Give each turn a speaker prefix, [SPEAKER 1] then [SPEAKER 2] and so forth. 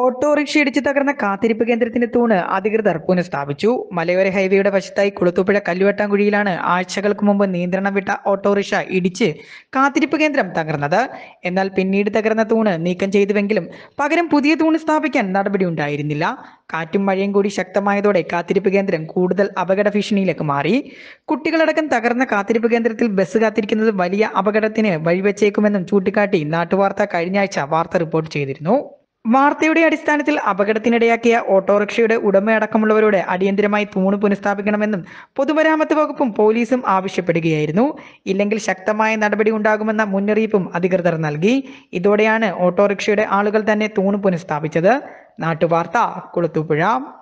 [SPEAKER 1] autorickshaw ഇടിച്ചു തകർന്ന കാത്തിരിപ്പ് കേന്ദ്രത്തിന്റെ തൂണ് അധികൃതർ പുനഃസ്ഥാപിച്ചു മലയോര ഹൈവേയുടെ വശത്തായി കുളത്തൂപ്പുഴ കല്ലുവെട്ടാംകുഴിയിലാണ് ആഴ്ചകൾക്ക് മുമ്പ് നിയന്ത്രണം വിട്ട ഓട്ടോറിക്ഷ ഇടിച്ച് കാത്തിരിപ്പ് കേന്ദ്രം തകർന്നത് എന്നാൽ പിന്നീട് തകർന്ന തൂണ് നീക്കം ചെയ്തുവെങ്കിലും പകരം പുതിയ തൂണ് സ്ഥാപിക്കാൻ നടപടി ഉണ്ടായിരുന്നില്ല കാറ്റും മഴയും കൂടി ശക്തമായതോടെ കാത്തിരിപ്പ് കേന്ദ്രം കൂടുതൽ അപകട ഭീഷണിയിലേക്ക് മാറി കുട്ടികളടക്കം തകർന്ന കാത്തിരിപ്പ് കേന്ദ്രത്തിൽ ബസ് കാത്തിരിക്കുന്നത് വലിയ അപകടത്തിന് വഴിവെച്ചേക്കുമെന്നും ചൂണ്ടിക്കാട്ടി നാട്ടുവാർത്ത ആഴ്ച വാർത്ത റിപ്പോർട്ട് ചെയ്തിരുന്നു വാർത്തയുടെ അടിസ്ഥാനത്തിൽ അപകടത്തിനിടയാക്കിയ ഓട്ടോറിക്ഷയുടെ ഉടമയടക്കമുള്ളവരോട് അടിയന്തരമായി തൂണ് പുനഃസ്ഥാപിക്കണമെന്നും പൊതുമരാമത്ത് വകുപ്പും പോലീസും ആവശ്യപ്പെടുകയായിരുന്നു ഇല്ലെങ്കിൽ ശക്തമായ നടപടി ഉണ്ടാകുമെന്ന മുന്നറിയിപ്പും അധികൃതർ നൽകി ഇതോടെയാണ് ഓട്ടോറിക്ഷയുടെ ആളുകൾ തന്നെ തൂണ് പുനഃസ്ഥാപിച്ചത് നാട്ടുവാർത്ത കൊളുത്തുപുഴ